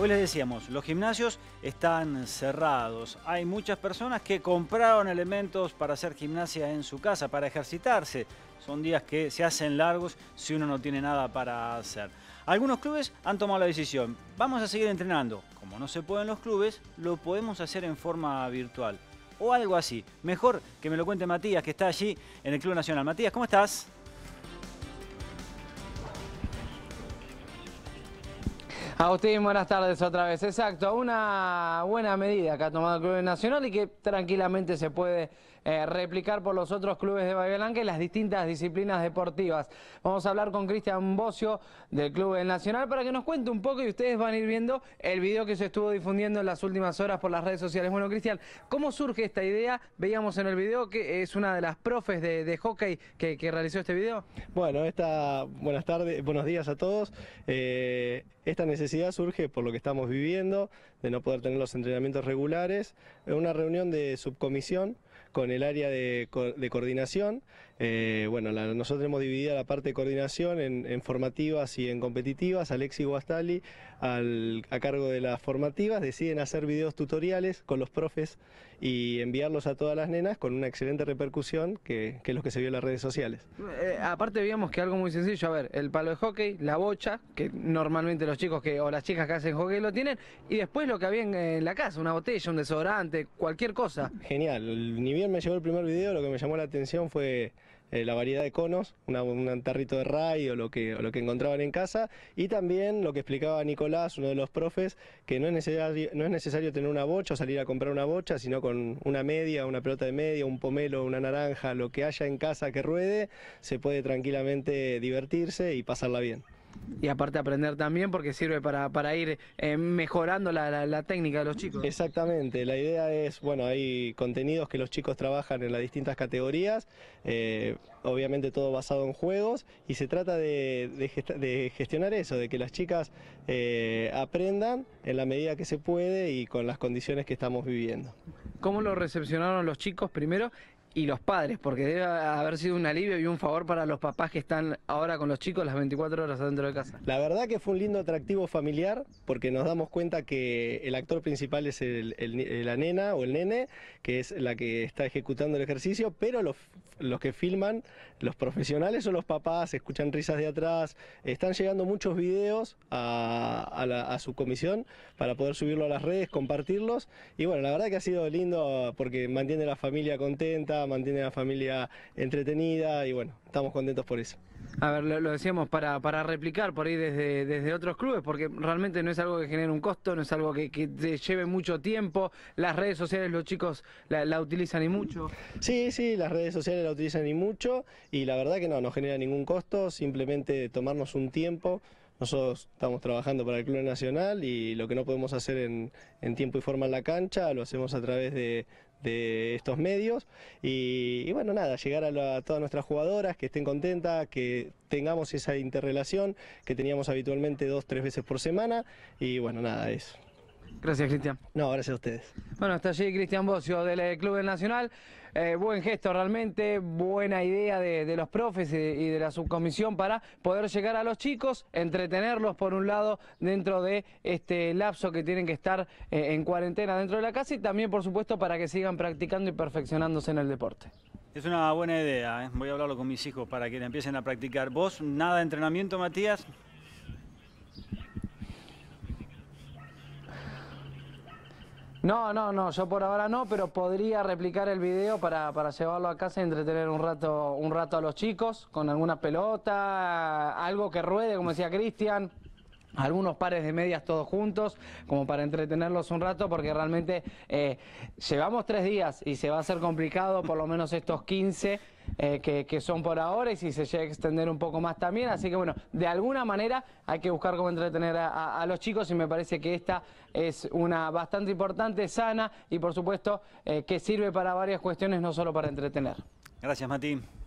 Hoy les decíamos, los gimnasios están cerrados. Hay muchas personas que compraron elementos para hacer gimnasia en su casa, para ejercitarse. Son días que se hacen largos si uno no tiene nada para hacer. Algunos clubes han tomado la decisión, vamos a seguir entrenando. Como no se pueden los clubes, lo podemos hacer en forma virtual o algo así. Mejor que me lo cuente Matías, que está allí en el Club Nacional. Matías, ¿cómo estás? Agustín, buenas tardes otra vez. Exacto, una buena medida que ha tomado el Club Nacional y que tranquilamente se puede eh, replicar por los otros clubes de Bahía Blanca y las distintas disciplinas deportivas. Vamos a hablar con Cristian Bocio del Club Nacional para que nos cuente un poco y ustedes van a ir viendo el video que se estuvo difundiendo en las últimas horas por las redes sociales. Bueno, Cristian, ¿cómo surge esta idea? Veíamos en el video que es una de las profes de, hockey que, realizó este video. Bueno, esta, buenas tardes, buenos días a todos. Eh, esta necesidad necesidad surge por lo que estamos viviendo, de no poder tener los entrenamientos regulares, una reunión de subcomisión con el área de coordinación eh, bueno, nosotros hemos dividido la parte de coordinación en, formativas y en competitivas. Alexis Guastali, al, a cargo de las formativas, deciden hacer videos tutoriales con los profes y enviarlos a todas las nenas con una excelente repercusión que, que es lo que se vio en las redes sociales. Eh, aparte veíamos que algo muy sencillo, a ver, el palo de hockey, la bocha, que normalmente los chicos que o las chicas que hacen hockey lo tienen, y después lo que había en, la casa, una botella, un desodorante, cualquier cosa. Genial, ni bien me llegó el primer video, lo que me llamó la atención fue... Eh, la variedad de conos, un tarrito de rayo, o lo, que, lo que encontraban en casa, y también lo que explicaba Nicolás, uno de los profes, que no es necesario, no es necesario tener una bocha o salir a comprar una bocha, sino con una media, una pelota de media, un pomelo, una naranja, lo que haya en casa que ruede, se puede tranquilamente divertirse y pasarla bien y aparte aprender también porque sirve para, ir eh, mejorando la, técnica de los chicos. Exactamente, la idea es, bueno, hay contenidos que los chicos trabajan en las distintas categorías, eh, obviamente todo basado en juegos, y se trata de, gestionar eso, de que las chicas eh, aprendan en la medida que se puede y con las condiciones que estamos viviendo. ¿Cómo lo recepcionaron los chicos primero y los padres, porque debe haber sido un alivio y un favor para los papás que están ahora con los chicos las 24 horas adentro de casa. La verdad que fue un lindo atractivo familiar, porque nos damos cuenta que el actor principal es la nena o el nene, que es la que está ejecutando el ejercicio, pero los, los que filman, los profesionales o los papás, escuchan risas de atrás, están llegando muchos videos a, a su comisión para poder subirlo a las redes, compartirlos, y bueno, la verdad que ha sido lindo porque mantiene la familia contenta, mantiene a la familia entretenida y bueno, estamos contentos por eso. A ver, lo, decíamos para, replicar por ahí desde, desde otros clubes, porque realmente no es algo que genere un costo, no es algo que, lleve mucho tiempo. Las redes sociales los chicos la, la, utilizan y mucho. Sí, sí, las redes sociales la utilizan y mucho, y la verdad que no, no genera ningún costo, simplemente tomarnos un tiempo nosotros estamos trabajando para el Club Nacional y lo que no podemos hacer en, tiempo y forma en la cancha lo hacemos a través de, estos medios y, bueno, nada, llegar a, a, todas nuestras jugadoras, que estén contentas, que tengamos esa interrelación que teníamos habitualmente dos, tres veces por semana y bueno, nada, eso. Gracias, Cristian. No, gracias a ustedes. Bueno, está allí Cristian Bocio del eh, Club Nacional. Eh, buen gesto realmente, buena idea de, los profes y de, la subcomisión para poder llegar a los chicos, entretenerlos por un lado dentro de este lapso que tienen que estar eh, en cuarentena dentro de la casa y también por supuesto para que sigan practicando y perfeccionándose en el deporte. Es una buena idea, voy a hablarlo con mis hijos para que empiecen a practicar. ¿Vos nada de entrenamiento, Matías? No, no, no, yo por ahora no, pero podría replicar el video para, para llevarlo a casa y entretener un rato, un rato a los chicos con alguna pelota, algo que ruede, como decía Cristian, algunos pares de medias todos juntos, como para entretenerlos un rato, porque realmente eh, llevamos tres días y se va a hacer complicado por lo menos estos 15. Eh, que, son por ahora y si se llega a extender un poco más también. Así que bueno, de alguna manera hay que buscar cómo entretener a, los chicos y me parece que esta es una bastante importante, sana y por supuesto eh, que sirve para varias cuestiones, no solo para entretener. Gracias, Matín.